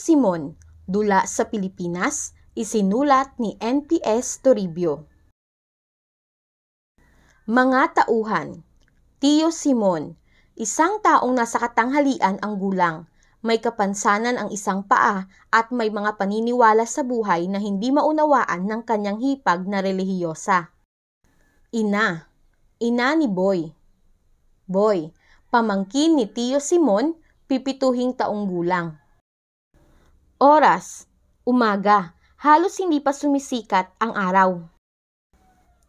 Simon, Dula sa Pilipinas, isinulat ni NPS Toribio. Mga tauhan, Tio Simon, isang taong nasa katanghalian ang gulang, may kapansanan ang isang paa at may mga paniniwala sa buhay na hindi maunawaan ng kanyang hipag na relihiyosa. Ina, ina ni Boy. Boy, pamangkin ni Tio Simon, pipituhing taong gulang. Oras, umaga, halos hindi pa sumisikat ang araw.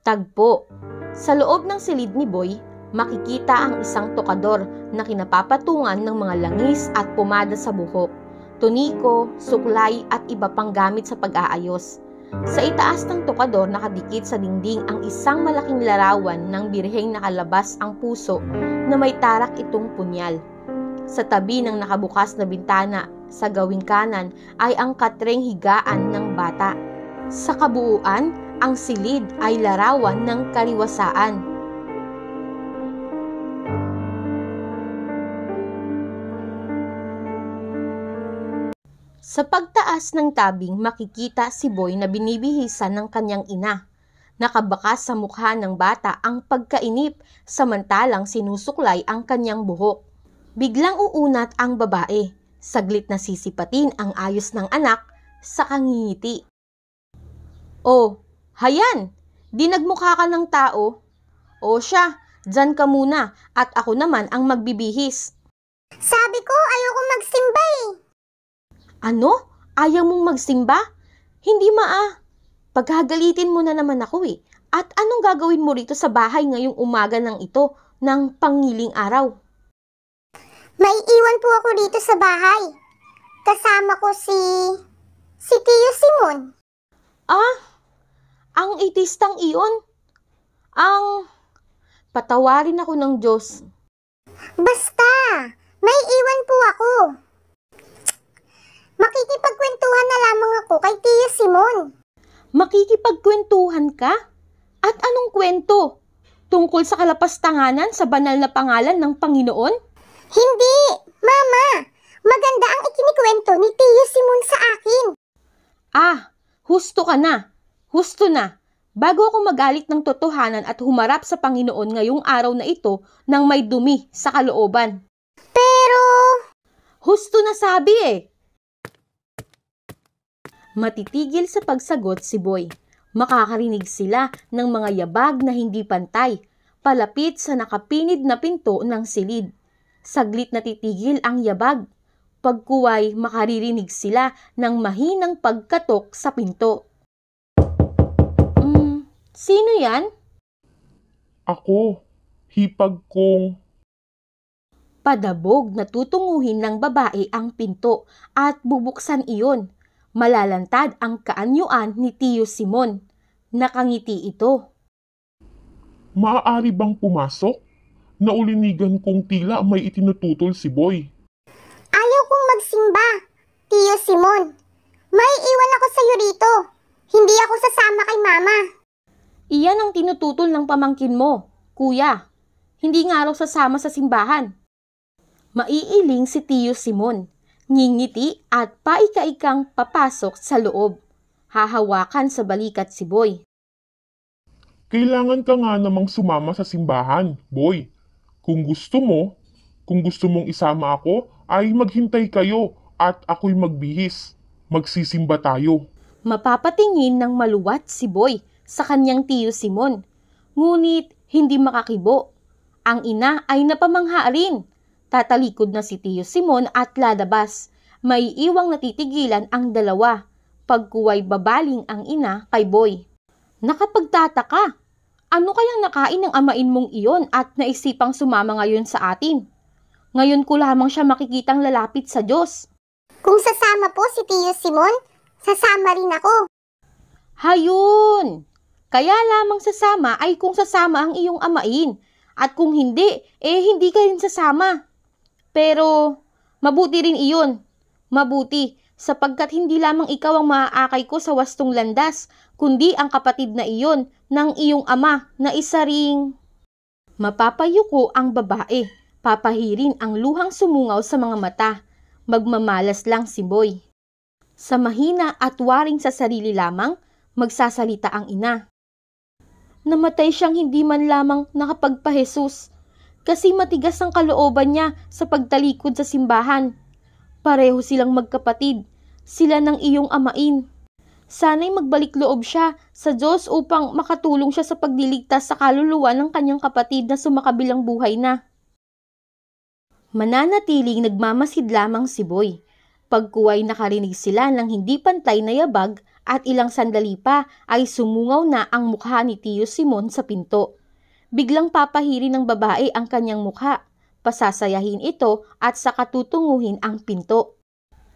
Tagpo, sa loob ng silid ni Boy, makikita ang isang tokador na kinapapatungan ng mga langis at pumada sa buhok, tuniko, suklay at iba pang gamit sa pag-aayos. Sa itaas ng tokador nakadikit sa dingding ang isang malaking larawan ng birheng nakalabas ang puso na may tarak itong punyal. Sa tabi ng nakabukas na bintana sa gawing kanan ay ang katreng higaan ng bata. Sa kabuuan, ang silid ay larawan ng kaliwasaan. Sa pagtaas ng tabing makikita si Boy na binibihisan ng kanyang ina. Nakabakas sa mukha ng bata ang pagkainip samantalang sinusuklay ang kanyang buhok. Biglang uunat ang babae. Saglit na sisipatin ang ayos ng anak sa kangingiti. Oh, hayan! Dinagmukha ka ng tao. O oh, siya, dyan ka muna at ako naman ang magbibihis. Sabi ko ayoko magsimba eh. Ano? Ayaw mong magsimba? Hindi maa. Pagkagalitin mo na naman ako eh. At anong gagawin mo rito sa bahay ngayong umaga ng ito ng pangiling araw? May iwan po ako dito sa bahay. Kasama ko si... si Tio Simon. Ah? Ang itistang iyon? Ang... Patawarin ako ng Diyos. Basta! May iwan po ako. Makikipagkwentuhan na lamang ako kay Tio Simon. Makikipagkwentuhan ka? At anong kwento? Tungkol sa kalapastanganan sa banal na pangalan ng Panginoon? Hindi! Mama! Maganda ang ikinikwento ni Tiyo Simon sa akin. Ah, husto ka na. Husto na. Bago ako magalit ng totohanan at humarap sa Panginoon ngayong araw na ito nang may dumi sa kalooban. Pero... Husto na sabi eh. Matitigil sa pagsagot si Boy. Makakarinig sila ng mga yabag na hindi pantay, palapit sa nakapinid na pinto ng silid. Saglit natitigil ang yabag. Pagkuway, makaririnig sila ng mahinang pagkatok sa pinto. Mm, sino yan? Ako, hipag kong... Padabog na tutunguhin ng babae ang pinto at bubuksan iyon. Malalantad ang kaanyuan ni Tio Simon. Nakangiti ito. Maaari bang pumasok? Naulinigan kong tila may itinututol si Boy. Ayaw kong magsimba, Tio Simon. May iwan ako iyo rito. Hindi ako sasama kay Mama. Iyan ang tinututol ng pamangkin mo, Kuya. Hindi nga raw sasama sa simbahan. Maiiling si Tio Simon. Ngingiti at paikaikang papasok sa loob. Hahawakan sa balikat si Boy. Kailangan ka nga namang sumama sa simbahan, boy. Kung gusto mo, kung gusto mong isama ako, ay maghintay kayo at ako'y magbihis. Magsisimba tayo. Mapapatingin ng maluwat si Boy sa kanyang tiyo Simon. Ngunit hindi makakibo. Ang ina ay napamangha rin. Tatalikod na si Tiyo Simon at ladabas. May iwang natitigilan ang dalawa. Pagkuway babaling ang ina kay Boy. Nakapagtataka ano kayang nakain ng amain mong iyon at naisipang sumama ngayon sa atin? Ngayon ko lamang siya makikitang lalapit sa Diyos. Kung sasama po si Tio Simon, sasama rin ako. Hayun! Kaya lamang sasama ay kung sasama ang iyong amain. At kung hindi, eh hindi ka rin sasama. Pero, mabuti rin iyon. Mabuti sapagkat hindi lamang ikaw ang maaakay ko sa wastong landas, kundi ang kapatid na iyon ng iyong ama na isa ring... Mapapayuko ang babae, papahirin ang luhang sumungaw sa mga mata, magmamalas lang si Boy. Sa mahina at waring sa sarili lamang, magsasalita ang ina. Namatay siyang hindi man lamang nakapagpahesus, kasi matigas ang kalooban niya sa pagtalikod sa simbahan. Pareho silang magkapatid sila ng iyong amain. Sana'y magbalik loob siya sa Diyos upang makatulong siya sa pagdiligtas sa kaluluwa ng kanyang kapatid na sumakabilang buhay na. Mananatiling nagmamasid lamang si Boy. Pagkuway nakarinig sila ng hindi pantay na yabag at ilang sandali pa ay sumungaw na ang mukha ni Tio Simon sa pinto. Biglang papahiri ng babae ang kanyang mukha. Pasasayahin ito at saka tutunguhin ang pinto.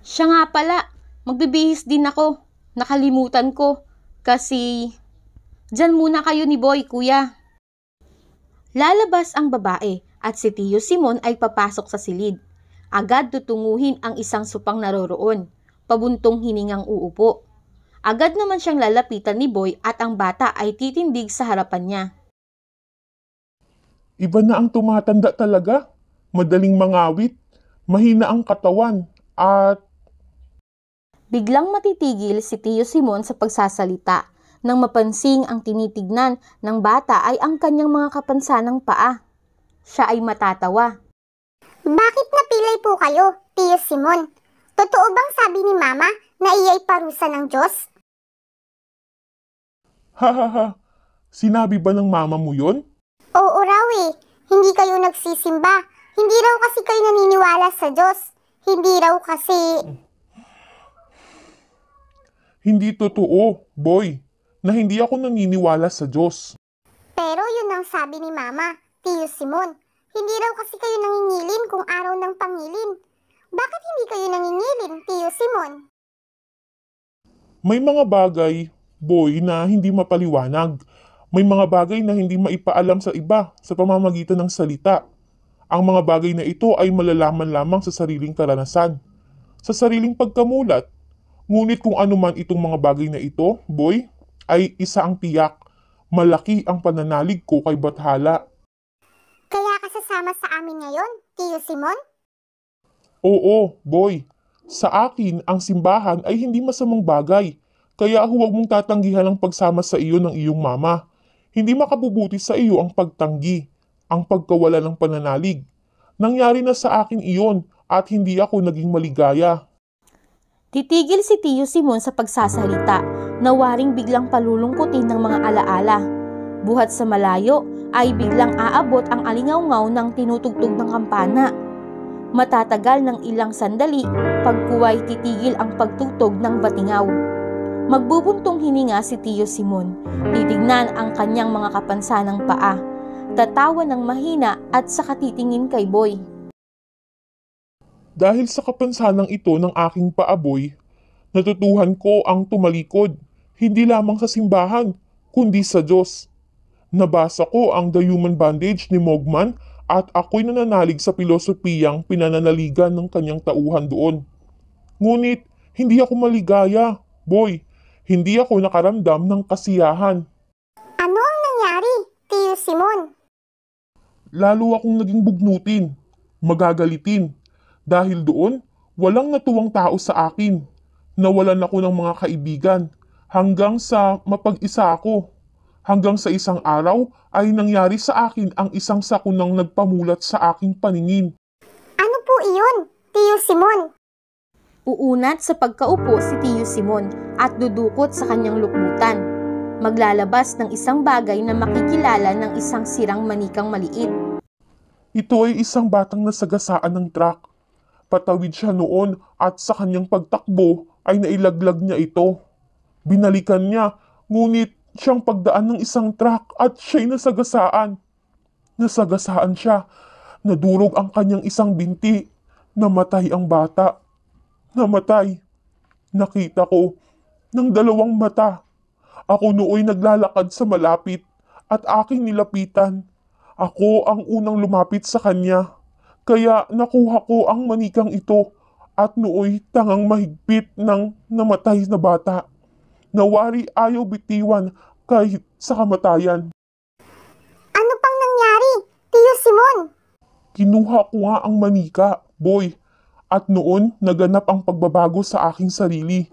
Siya nga pala magbibihis din ako. Nakalimutan ko. Kasi, dyan muna kayo ni Boy, kuya. Lalabas ang babae at si Tio Simon ay papasok sa silid. Agad tutunguhin ang isang supang naroroon. Pabuntong hiningang uupo. Agad naman siyang lalapitan ni Boy at ang bata ay titindig sa harapan niya. Iba na ang tumatanda talaga. Madaling mangawit, mahina ang katawan, at Biglang matitigil si Tio Simon sa pagsasalita nang mapansing ang tinitignan ng bata ay ang kanyang mga kapansanang paa. Siya ay matatawa. Bakit napilay po kayo, Tio Simon? Totoo bang sabi ni Mama na iyay parusa ng Diyos? Ha ha ha! Sinabi ba ng mama mo yon? Oo raw eh. Hindi kayo nagsisimba. Hindi raw kasi kayo naniniwala sa Diyos. Hindi raw kasi... Hindi totoo, boy, na hindi ako naniniwala sa Diyos. Pero yun ang sabi ni Mama, Tio Simon. Hindi raw kasi kayo nangingilin kung araw ng pangilin. Bakit hindi kayo nangingilin, Tio Simon? May mga bagay, boy, na hindi mapaliwanag. May mga bagay na hindi maipaalam sa iba sa pamamagitan ng salita. Ang mga bagay na ito ay malalaman lamang sa sariling karanasan, sa sariling pagkamulat, Ngunit kung anuman itong mga bagay na ito, boy, ay isa ang tiyak. Malaki ang pananalig ko kay Bathala. Kaya ka sasama sa amin ngayon, Tio Simon? Oo, boy. Sa akin, ang simbahan ay hindi masamang bagay. Kaya huwag mong tatanggihan ang pagsama sa iyo ng iyong mama. Hindi makabubuti sa iyo ang pagtanggi, ang pagkawala ng pananalig. Nangyari na sa akin iyon at hindi ako naging maligaya. Titigil si Tio Simon sa pagsasalita na waring biglang palulungkutin ng mga alaala. Buhat sa malayo ay biglang aabot ang alingawngaw ng tinutugtog ng kampana. Matatagal ng ilang sandali, pagkuway titigil ang pagtutog ng batingaw. Magbubuntong hininga si Tio Simon. Titignan ang kanyang mga kapansanang paa. Tatawa ng mahina at sa katitingin kay Boy. Dahil sa kapansanang ito ng aking paaboy, natutuhan ko ang tumalikod, hindi lamang sa simbahan, kundi sa Diyos. Nabasa ko ang The Human Bandage ni Mogman at ako'y nananalig sa pilosopiyang pinananaligan ng kanyang tauhan doon. Ngunit, hindi ako maligaya, boy. Hindi ako nakaramdam ng kasiyahan. Ano ang nangyari, Tio Simon? Lalo akong naging bugnutin, magagalitin, dahil doon, walang natuwang tao sa akin. Nawalan ako ng mga kaibigan hanggang sa mapag-isa ako. Hanggang sa isang araw ay nangyari sa akin ang isang sakunang nagpamulat sa aking paningin. Ano po iyon, Tiyo Simon? Uunat sa pagkaupo si Tiyo Simon at dudukot sa kanyang lukmutan. Maglalabas ng isang bagay na makikilala ng isang sirang manikang maliit. Ito ay isang batang nasagasaan ng truck Patawid siya noon at sa kanyang pagtakbo ay nailaglag niya ito. Binalikan niya, ngunit siyang pagdaan ng isang truck at siya'y nasagasaan. Nasagasaan siya. Nadurog ang kanyang isang binti. Namatay ang bata. Namatay. Nakita ko ng dalawang mata. Ako nooy naglalakad sa malapit at aking nilapitan. Ako ang unang lumapit sa kanya kaya nakuha ko ang manikang ito at nooy tangang mahigpit ng namatay na bata. Nawari ayaw bitiwan kahit sa kamatayan. Ano pang nangyari, Tiyo Simon? Kinuha ko nga ang manika, boy. At noon, naganap ang pagbabago sa aking sarili.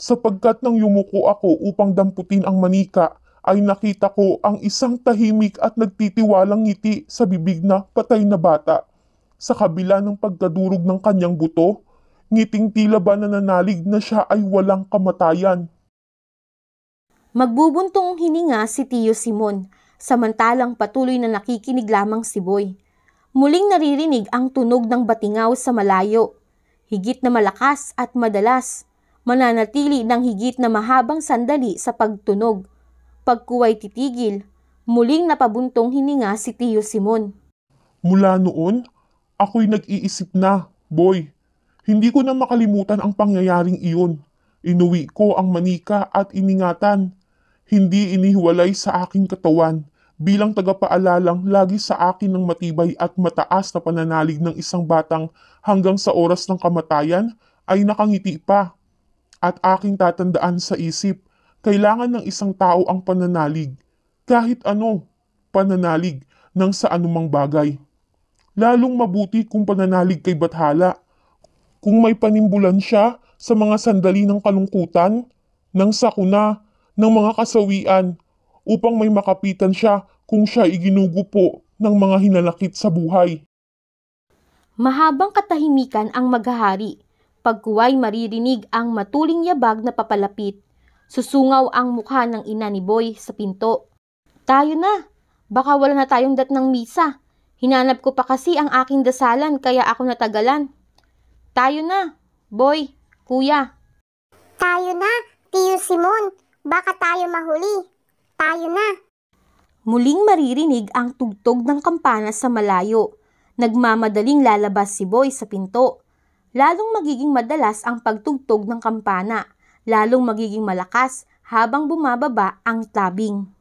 Sapagkat nang yumuko ako upang damputin ang manika, ay nakita ko ang isang tahimik at nagtitiwalang ngiti sa bibig na patay na bata. Sa kabila ng pagkadurog ng kanyang buto, ngiting tila ba nananalig na siya ay walang kamatayan. Magbubuntong hininga si Tio Simon, samantalang patuloy na nakikinig lamang si Boy. Muling naririnig ang tunog ng batingaw sa malayo. Higit na malakas at madalas, mananatili ng higit na mahabang sandali sa pagtunog. Pagkuway titigil, muling napabuntong hininga si Tio Simon. Mula noon, Ako'y nag-iisip na, boy. Hindi ko na makalimutan ang pangyayaring iyon. Inuwi ko ang manika at iningatan. Hindi inihiwalay sa aking katawan bilang tagapaalalang lagi sa akin ng matibay at mataas na pananalig ng isang batang hanggang sa oras ng kamatayan ay nakangiti pa. At aking tatandaan sa isip, kailangan ng isang tao ang pananalig. Kahit ano, pananalig ng sa anumang bagay lalong mabuti kung pananalig kay Bathala. Kung may panimbulan siya sa mga sandali ng kalungkutan, ng sakuna, ng mga kasawian, upang may makapitan siya kung siya iginugupo ng mga hinalakit sa buhay. Mahabang katahimikan ang maghahari. Pagkuway maririnig ang matuling yabag na papalapit. Susungaw ang mukha ng ina ni Boy sa pinto. Tayo na! Baka wala na tayong dat ng misa Hinanap ko pa kasi ang aking dasalan kaya ako natagalan. Tayo na, boy, kuya. Tayo na, Tiyo Simon. Baka tayo mahuli. Tayo na. Muling maririnig ang tugtog ng kampana sa malayo. Nagmamadaling lalabas si Boy sa pinto. Lalong magiging madalas ang pagtugtog ng kampana. Lalong magiging malakas habang bumababa ang tabing.